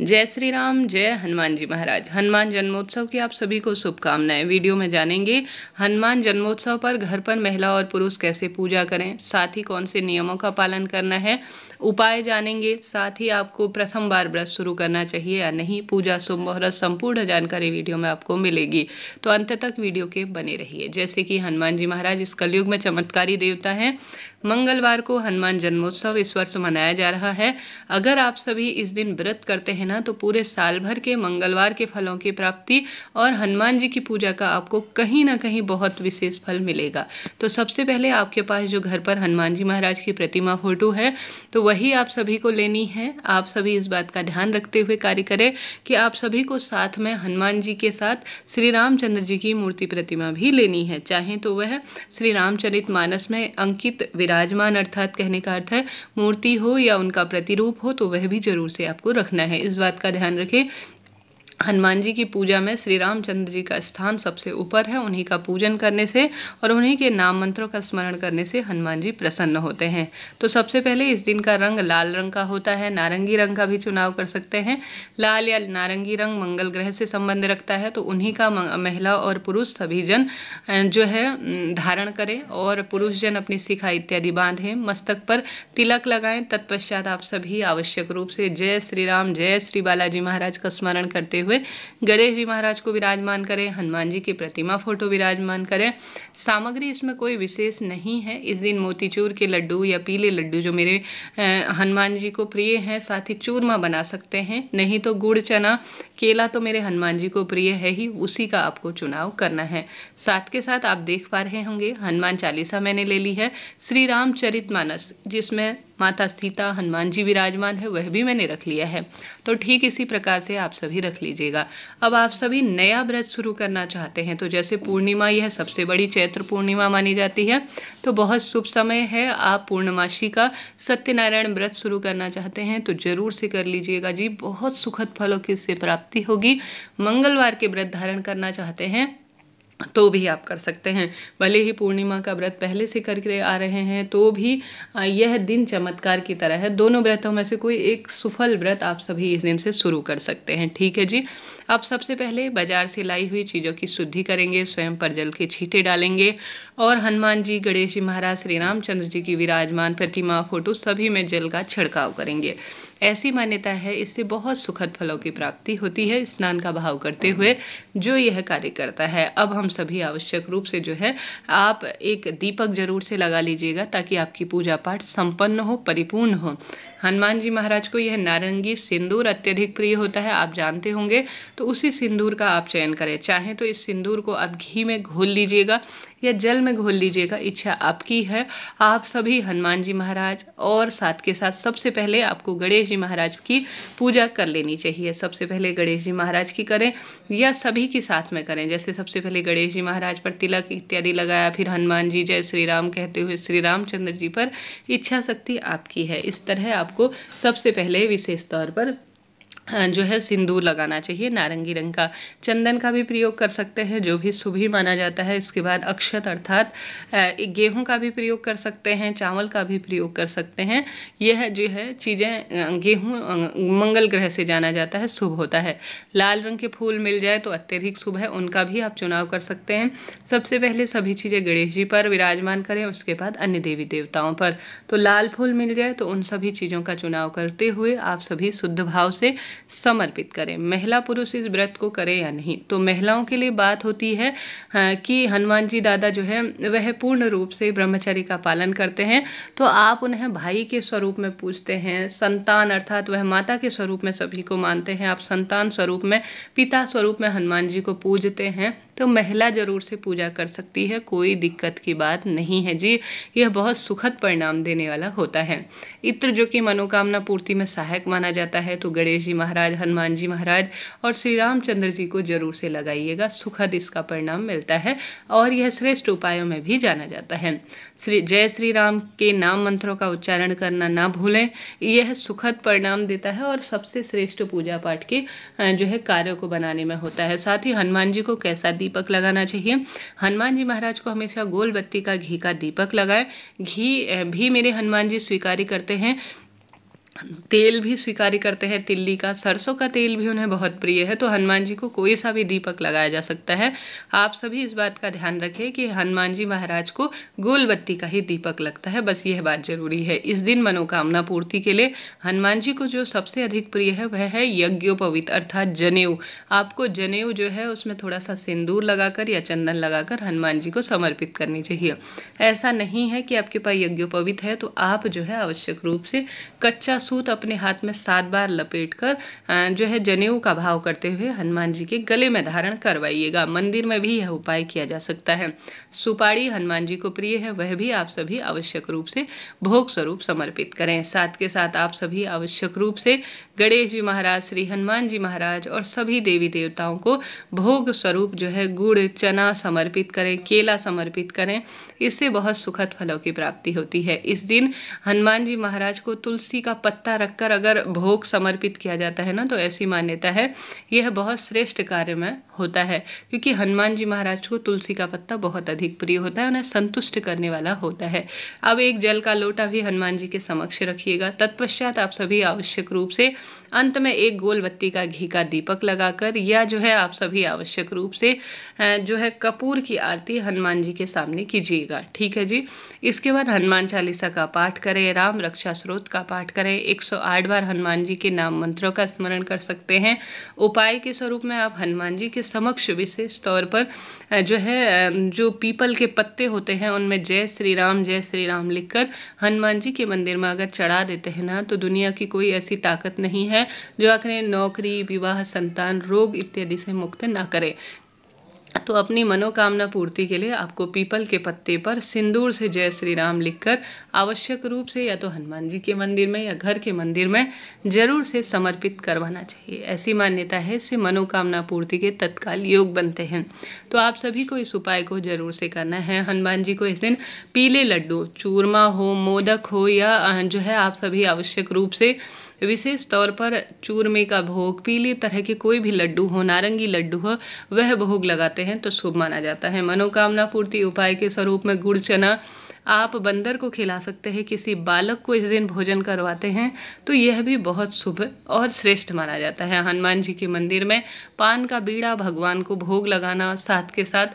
जय श्री राम जय हनुमान जी महाराज हनुमान जन्मोत्सव की आप सभी को शुभकामनाएं वीडियो में जानेंगे हनुमान जन्मोत्सव पर घर पर महिला और पुरुष कैसे पूजा करें साथ ही कौन से नियमों का पालन करना है उपाय जानेंगे साथ ही आपको प्रथम बार व्रत शुरू करना चाहिए या नहीं पूजा शुभ मुहूर्त संपूर्ण जानकारी वीडियो में आपको मिलेगी तो अंत तक वीडियो के बने रहिए जैसे कि हनुमान जी महाराज इस कलयुग में चमत्कारी देवता है मंगलवार को हनुमान जन्मोत्सव इस वर्ष मनाया जा रहा है अगर आप सभी इस दिन व्रत करते हैं ना तो पूरे साल भर के मंगलवार के फलों की प्राप्ति और हनुमान जी की पूजा का आपको कहीं ना कहीं बहुत विशेष फल मिलेगा तो सबसे पहले आपके पास जो घर पर हनुमान जी महाराज की प्रतिमा फोटो है तो वही आप सभी को लेनी है आप सभी इस बात का ध्यान रखते हुए कार्य करें कि आप सभी को साथ में हनुमान जी के साथ श्री रामचंद्र जी की मूर्ति प्रतिमा भी लेनी है चाहे तो वह श्री रामचरित मानस में अंकित विराजमान अर्थात कहने का अर्थ है मूर्ति हो या उनका प्रतिरूप हो तो वह भी जरूर से आपको रखना है इस बात का ध्यान रखें हनुमान जी की पूजा में श्री रामचंद्र जी का स्थान सबसे ऊपर है उन्हीं का पूजन करने से और उन्हीं के नाम मंत्रों का स्मरण करने से हनुमान जी प्रसन्न होते हैं तो सबसे पहले इस दिन का रंग लाल रंग का होता है नारंगी रंग का भी चुनाव कर सकते हैं लाल या नारंगी रंग मंगल ग्रह से संबंध रखता है तो उन्हीं का महिला और पुरुष सभी जन जो है धारण करें और पुरुष जन अपनी शिखा इत्यादि बांधें मस्तक पर तिलक लगाएं तत्पश्चात आप सभी आवश्यक रूप से जय श्री राम जय श्री बालाजी महाराज का स्मरण करते हुए हुए गणेश जी महाराज को विराजमान करें हनुमान जी की प्रतिमा फोटो विराजमान करें सामग्री इसमें कोई विशेष नहीं है इस दिन मोतीचूर के लड्डू या पीले लड्डू जो मेरे हनुमान जी को प्रिय हैं साथ ही चूरमा बना सकते हैं नहीं तो गुड़ चना केला तो मेरे हनुमान जी को प्रिय है ही उसी का आपको चुनाव करना है साथ के साथ आप देख पा रहे होंगे हनुमान चालीसा मैंने ले ली है श्री रामचरित मानस जिसमें माता सीता हनुमान जी विराजमान है वह भी मैंने रख लिया है तो ठीक इसी प्रकार से आप सभी रख लीजिए कीजिएगा अब आप सभी नया व्रत शुरू करना चाहते हैं तो जैसे पूर्णिमा यह सबसे बड़ी चैत्र पूर्णिमा मानी जाती है तो बहुत शुभ समय है आप पूर्णमासी का सत्यनारायण व्रत शुरू करना चाहते हैं तो जरूर से कर लीजिएगा जी बहुत सुखद फलों की इससे प्राप्ति होगी मंगलवार के व्रत धारण करना चाहते हैं तो भी आप कर सकते हैं भले ही पूर्णिमा का व्रत पहले से करके आ रहे हैं तो भी यह दिन चमत्कार की तरह है दोनों व्रतों में से कोई एक सुफल व्रत आप सभी इस दिन से शुरू कर सकते हैं ठीक है जी अब सबसे पहले बाजार से लाई हुई चीज़ों की शुद्धि करेंगे स्वयं पर जल के छीटे डालेंगे और हनुमान जी गणेश जी महाराज श्री रामचंद्र जी की विराजमान प्रतिमा फोटो सभी में जल का छिड़काव करेंगे ऐसी मान्यता है इससे बहुत सुखद फलों की प्राप्ति होती है स्नान का भाव करते हुए जो यह कार्य करता है अब हम सभी आवश्यक रूप से जो है आप एक दीपक जरूर से लगा लीजिएगा ताकि आपकी पूजा पाठ संपन्न हो परिपूर्ण हो हनुमान जी महाराज को यह नारंगी सिंदूर अत्यधिक प्रिय होता है आप जानते होंगे तो उसी सिंदूर का आप चयन करें चाहें तो इस सिंदूर को आप घी में घोल लीजिएगा या जल में घोल लीजिएगा इच्छा आपकी है आप सभी हनुमान जी महाराज और साथ के साथ सबसे पहले आपको गणेश जी महाराज की पूजा कर लेनी चाहिए सबसे पहले गणेश जी महाराज की करें या सभी के साथ में करें जैसे सबसे पहले गणेश जी महाराज पर तिलक इत्यादि लगाया फिर हनुमान जी जय श्री राम कहते हुए श्री रामचंद्र जी पर इच्छा शक्ति आपकी है इस तरह आपको सबसे पहले विशेष तौर पर हाँ, जो है सिंदूर लगाना चाहिए नारंगी रंग का चंदन का भी प्रयोग कर सकते हैं जो भी शुभ ही माना जाता है इसके बाद अक्षत अर्थात गेहूं का भी प्रयोग कर सकते हैं चावल का भी प्रयोग कर सकते हैं यह है जो है चीज़ें गेहूं मंगल ग्रह से जाना जाता है शुभ होता है लाल रंग के फूल मिल जाए तो अत्यधिक शुभ है उनका भी आप चुनाव कर सकते हैं सबसे पहले सभी चीज़ें गणेश जी पर विराजमान करें उसके बाद अन्य देवी देवताओं पर तो लाल फूल मिल जाए तो उन सभी चीज़ों का चुनाव करते हुए आप सभी शुद्ध भाव से समर्पित करें महिला पुरुष इस व्रत को करें या नहीं तो महिलाओं के लिए बात होती है हाँ, कि हनुमान जी दादा जो है वह पूर्ण रूप से ब्रह्मचर्य का पालन करते हैं तो आप उन्हें भाई के स्वरूप में पूजते हैं संतान अर्थात वह माता के स्वरूप में सभी को मानते हैं आप संतान स्वरूप में पिता स्वरूप में हनुमान जी को पूजते हैं तो महिला जरूर से पूजा कर सकती है कोई दिक्कत की बात नहीं है जी यह बहुत सुखद परिणाम देने वाला होता है इत्र जो कि मनोकामना पूर्ति में सहायक माना जाता है तो गणेश जी महाराज हनुमान जी महाराज और श्री रामचंद्र जी को जरूर से लगाइएगा सुखद इसका परिणाम मिलता है और यह श्रेष्ठ उपायों में भी जाना जाता है श्री जय श्री राम के नाम मंत्रों का उच्चारण करना ना भूलें यह सुखद परिणाम देता है और सबसे श्रेष्ठ पूजा पाठ के जो है कार्य को बनाने में होता है साथ ही हनुमान जी को कैसा दीपक लगाना चाहिए हनुमान जी महाराज को हमेशा गोल बत्ती का घी का दीपक लगाए घी भी मेरे हनुमान जी स्वीकार करते हैं तेल भी स्वीकार करते हैं तिल्ली का सरसों का तेल भी उन्हें बहुत प्रिय है तो हनुमान जी को कोई सा भी दीपक लगाया जा सकता है आप सभी इस बात का ध्यान रखें कि हनुमान जी महाराज को गोल बत्ती का ही दीपक लगता है बस यह बात जरूरी है इस दिन मनोकामना पूर्ति के लिए हनुमान जी को जो सबसे अधिक प्रिय है वह है यज्ञोपवित अर्थात जनेऊ आपको जनेऊ जो है उसमें थोड़ा सा सिंदूर लगाकर या चंदन लगाकर हनुमान जी को समर्पित करनी चाहिए ऐसा नहीं है कि आपके पास यज्ञोपवित है तो आप जो है आवश्यक रूप से कच्चा सूत अपने हाथ में सात बार लपेट कर जो है जनेऊ का भाव करते हुए हनुमान जी के गले में धारण करवाइएगा मंदिर में भी यह उपाय किया जा सकता है सुपारी हनुमान जी को प्रिय है वह भी आप सभी आवश्यक रूप से भोग स्वरूप समर्पित करें साथ के साथ आप सभी आवश्यक रूप से गणेश जी महाराज श्री हनुमान जी महाराज और सभी देवी देवताओं को भोग स्वरूप जो है गुड़ चना समर्पित करें केला समर्पित करें इससे बहुत सुखद फलों की प्राप्ति होती है इस दिन हनुमान जी महाराज को तुलसी का पत्ता पत्ता रखकर अगर भोग समर्पित किया जाता है ना तो ऐसी मान्यता है यह बहुत श्रेष्ठ कार्य में होता है क्योंकि हनुमान जी महाराज को तुलसी का पत्ता बहुत अधिक प्रिय होता है उन्हें संतुष्ट करने वाला होता है अब एक जल का लोटा भी हनुमान जी के समक्ष रखिएगा तत्पश्चात आप सभी आवश्यक रूप से अंत में एक गोल बत्ती का घी का दीपक लगाकर या जो है आप सभी आवश्यक रूप से जो है कपूर की आरती हनुमान जी के सामने कीजिएगा ठीक है जी इसके बाद हनुमान चालीसा का पाठ करें राम रक्षा स्रोत का पाठ करें 108 बार हनुमान जी के नाम मंत्रों का स्मरण कर सकते हैं उपाय के स्वरूप में आप हनुमान जी के समक्ष विशेष तौर पर जो है जो पीपल के पत्ते होते हैं उनमें जय श्री राम जय श्री राम लिखकर हनुमान जी के मंदिर में अगर चढ़ा देते हैं ना तो दुनिया की कोई ऐसी ताकत नहीं है जो आखिर नौकरी विवाह संतान रोग इत्यादि से मुक्त ना करे तो अपनी मनोकामना पूर्ति के लिए आपको पीपल के पत्ते पर सिंदूर से जय श्री राम लिखकर आवश्यक रूप से या तो हनुमान जी के मंदिर में या घर के मंदिर में जरूर से समर्पित करवाना चाहिए ऐसी मान्यता है इससे मनोकामना पूर्ति के तत्काल योग बनते हैं तो आप सभी को इस उपाय को जरूर से करना है हनुमान जी को इस दिन पीले लड्डू चूरमा हो मोदक हो या जो है आप सभी आवश्यक रूप से विशेष तौर पर चूरमे का भोग पीली तरह के कोई भी लड्डू हो नारंगी लड्डू हो वह भोग लगाते हैं तो शुभ माना जाता है मनोकामना पूर्ति उपाय के स्वरूप में गुड़ चना आप बंदर को खिला सकते हैं किसी बालक को इस दिन भोजन करवाते हैं तो यह भी बहुत शुभ और श्रेष्ठ माना जाता है हनुमान जी के मंदिर में पान का बीड़ा भगवान को भोग लगाना साथ के साथ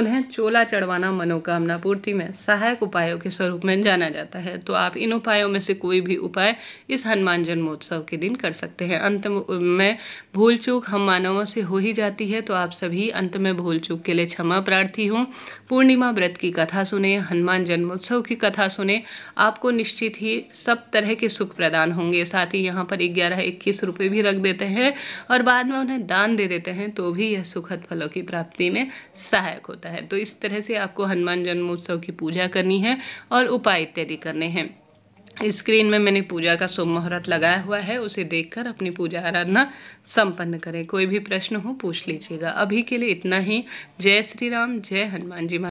उन्हें चोला चढ़वाना मनोकामना पूर्ति में सहायक उपायों के स्वरूप में जाना जाता है तो आप इन उपायों में से कोई भी उपाय इस हनुमान जन्मोत्सव के दिन कर सकते हैं अंत में भूल चूक हम मानवों से हो ही जाती है तो आप सभी अंत में भूल चूक के लिए क्षमा प्रार्थी हूँ पूर्णिमा व्रत की कथा सुने हनुमान जन्मोत्सव की कथा सुने आपको निश्चित ही सब तरह के सुख प्रदान होंगे साथ ही यहाँ पर ग्यारह इक्कीस रुपये भी रख देते हैं और बाद में उन्हें दान दे देते हैं तो भी यह सुखद फलों की प्राप्ति में सहायक होता होता है तो इस तरह से आपको हनुमान जन्मोत्सव की पूजा करनी है और उपाय इत्यादि करने हैं स्क्रीन में मैंने पूजा का शुभ मुहूर्त लगाया हुआ है उसे देखकर अपनी पूजा आराधना संपन्न करें कोई भी प्रश्न हो पूछ लीजिएगा अभी के लिए इतना ही जय श्री राम जय हनुमान जी